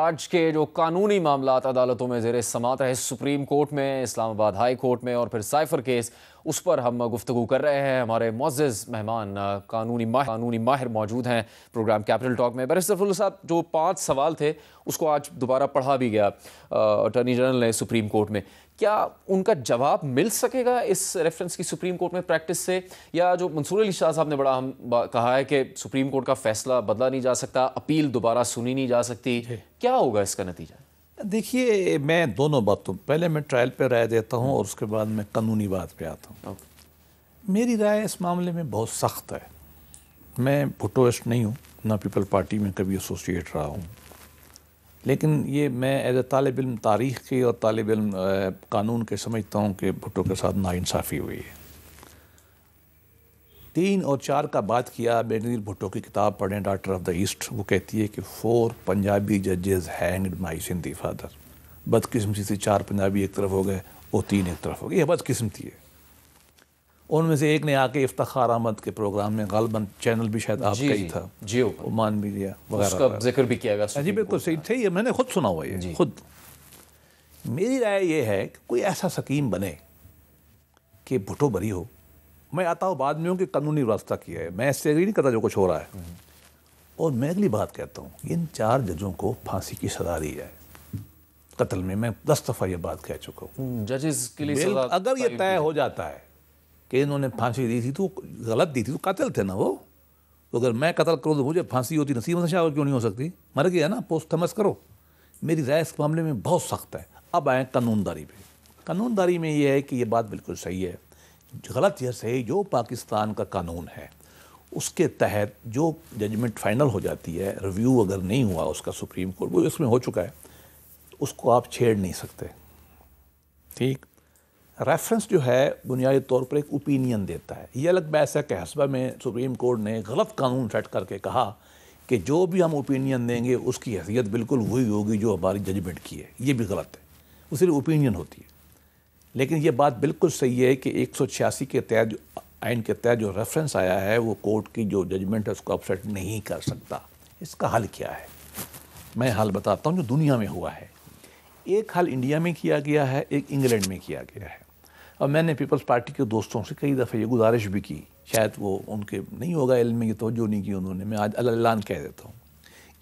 आज के जो कानूनी मामला अदालतों में जेर समात रहे सुप्रीम कोर्ट में इस्लामाबाद हाई कोर्ट में और फिर साइफर केस उस पर हम गुफ्तु कर रहे हैं हमारे मोज़ मेहमान कानूनी माह कानूनी माहिर मौजूद हैं प्रोग्राम कैपिटल टॉक में बरसर साहब जो पाँच सवाल थे उसको आज दोबारा पढ़ा भी गया अटर्नी जनरल ने सुप्रीम कोर्ट में क्या उनका जवाब मिल सकेगा इस रेफरेंस की सुप्रीम कोर्ट में प्रैक्टिस से या जो मंसूर अली शाह साहब ने बड़ा हम कहा है कि सुप्रीम कोर्ट का फैसला बदला नहीं जा सकता अपील दोबारा सुनी नहीं जा सकती क्या होगा इसका नतीजा देखिए मैं दोनों बातों पहले मैं ट्रायल पे राय देता हूँ और उसके बाद मैं कानूनी बात पे आता हूँ मेरी राय इस मामले में बहुत सख्त है मैं भुटोस्ट नहीं हूँ ना पीपल पार्टी में कभी एसोसिएट रहा हूँ लेकिन ये मैं एज ए तालब इम तारीख़ की और तालब इम कानून के समझता हूँ कि भुटो के साथ नाानसाफ़ी हुई है तीन और चार का बात किया बेनजीर भुट्टो की किताब पढ़ें डॉक्टर ऑफ द ईस्ट वो कहती है कि फोर पंजाबी जजेज हैंगड माई सिंधी फादर बदकिस्मती से चार पंजाबी एक तरफ हो गए और तीन एक तरफ हो गए यह बदकिस्मती है उनमें से एक ने आके इफ्तार अहमद के प्रोग्राम में गलबन चैनल भी शायद आप ही था जियो मान भी दिया जिक्र भी किया गया जी बिल्कुल सही थे ये मैंने खुद सुना हुआ ये खुद मेरी राय यह है कि कोई ऐसा सकीम बने कि भुटो बरी हो मैं आता हूँ बाद में हूँ कि कानूनी व्यवस्था किया है मैं ऐसे नहीं करता जो कुछ हो रहा है और मैं अगली बात कहता हूँ इन चार जजों को फांसी की सजा दी जाए कत्ल में मैं दस दफ़ा ये बात कह चुका हूँ हम्म, जजेस के लिए अगर ये तय हो जाता है कि इन्होंने फांसी दी थी तो गलत दी थी तो कातिल थे ना वो तो अगर मैं कतल करूँ तो मुझे फांसी होती नसीब नशा और क्यों नहीं हो सकती मर गया ना थमस करो मेरी राय इस मामले में बहुत सख्त है अब आए कानूनदारी पे कानूनदारी में ये है कि ये बात बिल्कुल सही है गलत या सही जो पाकिस्तान का कानून है उसके तहत जो जजमेंट फाइनल हो जाती है रिव्यू अगर नहीं हुआ उसका सुप्रीम कोर्ट वो इसमें हो चुका है तो उसको आप छेड़ नहीं सकते ठीक रेफरेंस जो है बुनियादी तौर पर एक ओपिनियन देता है ये अलग बहस है कि हसबा में सुप्रीम कोर्ट ने गलत कानून सेट करके कहा कि जो भी हम ओपिनियन देंगे उसकी हैसियत बिल्कुल वही होगी जो हमारी जजमेंट की है ये भी गलत है वो सिर्फ ओपिनियन होती है लेकिन ये बात बिल्कुल सही है कि एक के तहत आइन के तहत जो रेफरेंस आया है वो कोर्ट की जो जजमेंट है उसको अपसेट नहीं कर सकता इसका हल क्या है मैं हल बताता हूँ जो दुनिया में हुआ है एक हल इंडिया में किया गया है एक इंग्लैंड में किया गया है और मैंने पीपल्स पार्टी के दोस्तों से कई दफ़े ये गुजारिश भी की शायद वो उनके नहीं होगा इल्म में ये तोजो नहीं की उन्होंने मैं आज अलान कह देता हूँ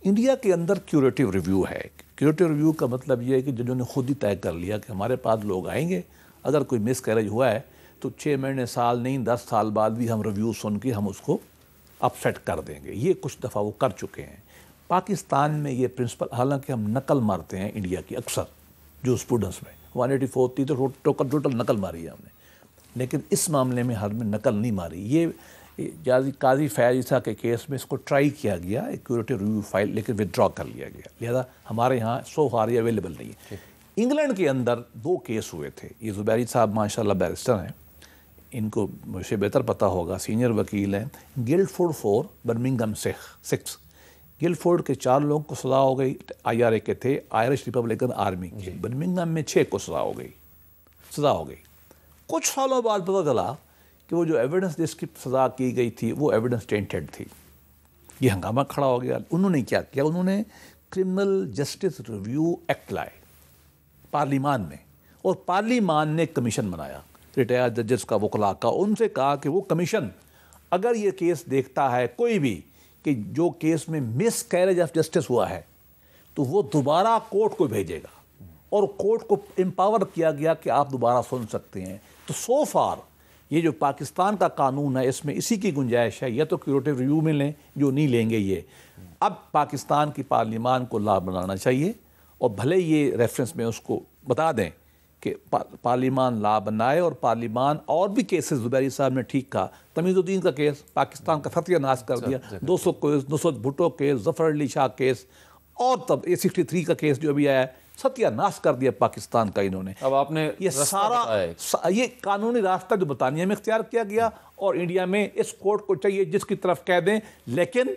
इंडिया के अंदर क्यूरेटिव रिव्यू है क्यूरेटिव रिव्यू का मतलब ये है कि जिन्होंने ने खुद ही तय कर लिया कि हमारे पास लोग आएंगे अगर कोई मिस कैरेज हुआ है तो छः महीने साल नहीं दस साल बाद भी हम रिव्यू सुन के हम उसको अपसेट कर देंगे ये कुछ दफ़ा वो कर चुके हैं पाकिस्तान में ये प्रिंसिपल हालांकि हम नकल मारते हैं इंडिया की अक्सर जो स्टूडेंट्स में वन एटी फोर थी तो टोटल टोटल नकल मारी है हमने लेकिन इस मामले में हर में नकल नहीं मारी ये जाजी काजी फैजा के केस में इसको ट्राई किया गया एक्यूरेटिव रिव्यू फाइल लेकिन विदड्रॉ कर लिया गया लिहाजा हमारे यहाँ सो फार अवेलेबल नहीं है इंग्लैंड के अंदर दो केस हुए थे ये जुबैरी साहब माशाल्लाह बैरिस्टर हैं इनको मुझे बेहतर पता होगा सीनियर वकील हैं ford four Birmingham six six ford के चार लोगों को सजा हो गई आईआरए के थे आयरिश रिपब्लिकन आर्मी के बर्मिंगम में छः को सजा हो गई सजा हो गई कुछ सालों बाद पता चला कि वो जो एविडेंस जिसकी सजा की गई थी वो एविडेंस टेंटेड थी ये हंगामा खड़ा हो गया उन्होंने क्या किया उन्होंने क्रिमिनल जस्टिस रिव्यू एक्ट लाए पार्लीमान में और पार्लीमान ने कमीशन बनाया रिटायर्ड जजेस का वकला का उनसे कहा कि वो कमीशन अगर ये केस देखता है कोई भी कि जो केस में मिस कैरेज ऑफ जस्टिस हुआ है तो वो दोबारा कोर्ट को भेजेगा और कोर्ट को एम्पावर किया गया कि आप दोबारा सुन सकते हैं तो सो फार ये जो पाकिस्तान का कानून है इसमें इसी की गुंजाइश है या तो क्यूरेटिव रिव्यू में लें जो नहीं लेंगे ये अब पाकिस्तान की पार्लियामान को लाभ बनाना चाहिए और भले ये रेफरेंस में उसको बता दें कि पा, पार्लिमान ला बनाए और पार्लिमान और भी केसेस जुबैरी साहब ने ठीक कहा तमीज़ुद्दीन का केस पाकिस्तान का सत्यानाश कर दिया दो सौ केस दो सौ भुटो केस जफर अली शाह केस और तब ए सिक्सटी थ्री का केस जो भी आया सत्यानाश कर दिया पाकिस्तान का इन्होंने अब आपने ये सारा सा, ये कानूनी रास्ता जो बतानिया में इख्तियार किया गया और इंडिया में इस कोर्ट को चाहिए जिसकी तरफ कह दें लेकिन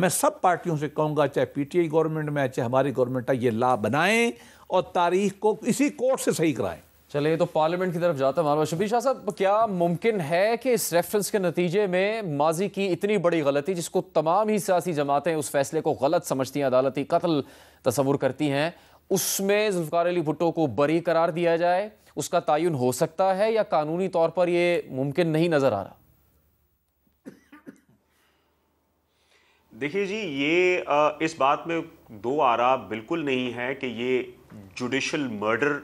मैं सब पार्टियों से कहूँगा चाहे पीटीआई गवर्नमेंट में चाहे हमारी गवर्नमेंट है ये ला बनाएं और तारीख को इसी कोर्ट से सही कराएं चलिए तो पार्लियामेंट की तरफ जाता हूँ शबीर शाह साहब क्या मुमकिन है कि इस रेफरेंस के नतीजे में माजी की इतनी बड़ी गलती जिसको तमाम ही सियासी जमातें उस फैसले को गलत समझती हैं अदालती कत्ल तस्वुर करती हैं उसमें जुल्फ़ार अली भुट्टो को बरी करार दिया जाए उसका तयन हो सकता है या कानूनी तौर पर ये मुमकिन नहीं नज़र आ रहा देखिए जी ये इस बात में दो आरा बिल्कुल नहीं है कि ये जुडिशल मर्डर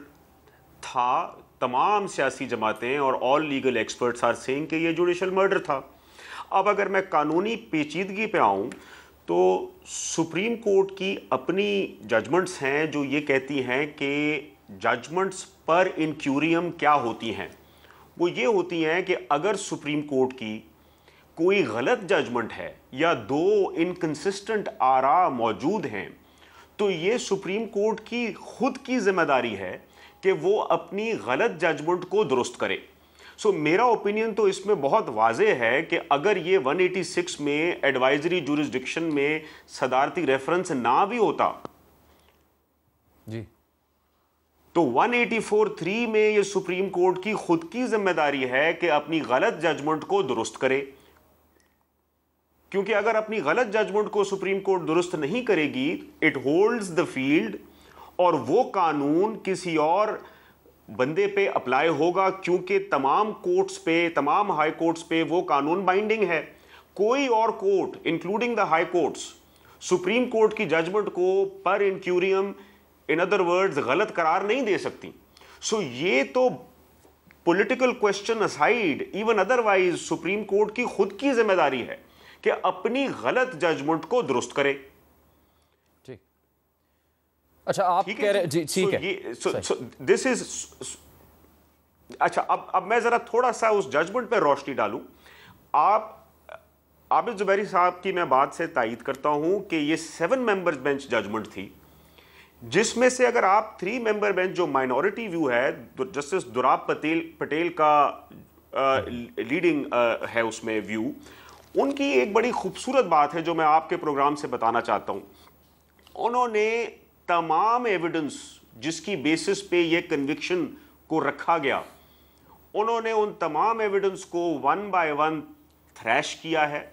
था तमाम सियासी जमातें और all legal experts are saying कि ये जुडिशल मर्डर था अब अगर मैं कानूनी पेचीदगी पे आऊँ तो सुप्रीम कोर्ट की अपनी जजमेंट्स हैं जो ये कहती हैं कि जजमेंट्स पर इनक्यूरियम क्या होती हैं वो ये होती हैं कि अगर सुप्रीम कोर्ट की कोई गलत जजमेंट है या दो इनकन्सिस्टेंट आरा मौजूद हैं तो ये सुप्रीम कोर्ट की खुद की जिम्मेदारी है कि वो अपनी गलत जजमेंट को दुरुस्त करे सो so, मेरा ओपिनियन तो इसमें बहुत वाजे है कि अगर ये 186 में एडवाइजरी जुरिस्डिक्शन में सदारती रेफरेंस ना भी होता जी तो 184.3 में ये सुप्रीम कोर्ट की खुद की जिम्मेदारी है कि अपनी गलत जजमेंट को दुरुस्त करे क्योंकि अगर अपनी गलत जजमेंट को सुप्रीम कोर्ट दुरुस्त नहीं करेगी इट होल्ड्स द फील्ड और वो कानून किसी और बंदे पे अप्लाई होगा क्योंकि तमाम कोर्ट्स पे तमाम हाई कोर्ट्स पे वो कानून बाइंडिंग है कोई और court including the high courts supreme court की जजमेंट को पर इंक्यूरियम इन अदर वर्ड्स गलत करार नहीं दे सकती सो so, ये तो political question aside even otherwise supreme court की खुद की जिम्मेदारी है कि अपनी गलत जजमेंट को दुरुस्त करे ठीक अच्छा आप कह रहे जी ठीक है दिस इज अच्छा अब अब मैं जरा थोड़ा सा उस जजमेंट पे रोशनी डालूं आप आबिद जुबैरी साहब की मैं बात से तायद करता हूं कि ये सेवन मेंबर्स बेंच जजमेंट थी जिसमें से अगर आप थ्री मेंबर बेंच जो माइनॉरिटी व्यू है जस्टिस दुराब पटेल पटेल का लीडिंग हाँ। है उसमें व्यू उनकी एक बड़ी खूबसूरत बात है जो मैं आपके प्रोग्राम से बताना चाहता हूं उन्होंने तमाम एविडेंस जिसकी बेसिस पे ये कन्विक्शन को रखा गया उन्होंने उन तमाम एविडेंस को वन बाय वन थ्रैश किया है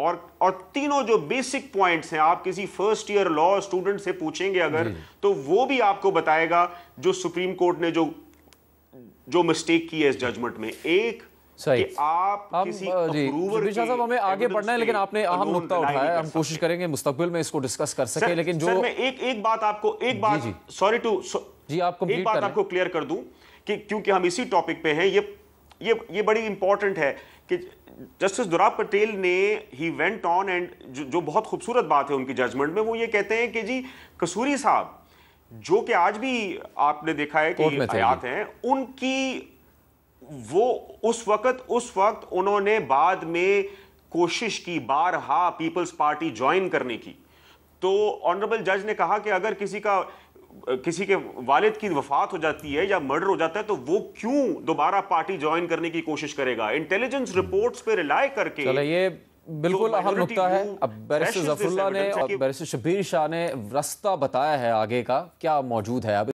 और और तीनों जो बेसिक पॉइंट्स हैं आप किसी फर्स्ट ईयर लॉ स्टूडेंट से पूछेंगे अगर तो वो भी आपको बताएगा जो सुप्रीम कोर्ट ने जो जो मिस्टेक की है इस जजमेंट में एक सही आप हम जी साहब हमें आगे पढ़ना है लेकिन आपने अहम नुकता उठाया हम कोशिश करेंगे मुस्तबिल में इसको डिस्कस कर सके लेकिन जो मैं एक एक बात आपको एक बात सॉरी टू जी आपको एक बात आपको क्लियर कर दूं कि क्योंकि हम इसी टॉपिक पे हैं ये ये ये बड़ी इंपॉर्टेंट है कि जस्टिस दुराब पटेल ने ही वेंट ऑन एंड जो, जो बहुत खूबसूरत बात है उनकी जजमेंट में वो ये कहते हैं कि जी कसूरी साहब जो कि आज भी आपने देखा है कि हयात हैं उनकी वो उस वक्त उस वक्त उन्होंने बाद में कोशिश की बारहा पीपल्स पार्टी ज्वाइन करने की तो ऑनरेबल जज ने कहा कि अगर किसी का किसी के वालिद की वफात हो जाती है या मर्डर हो जाता है तो वो क्यों दोबारा पार्टी ज्वाइन करने की कोशिश करेगा इंटेलिजेंस रिपोर्ट्स पे रिलाय करके चलो ये तो बिल्कुल अहम नुकता है अब बैरिस्टर जफरुल्ला ने और बैरिस्टर शबीर शाह ने रास्ता बताया है आगे का क्या मौजूद है अब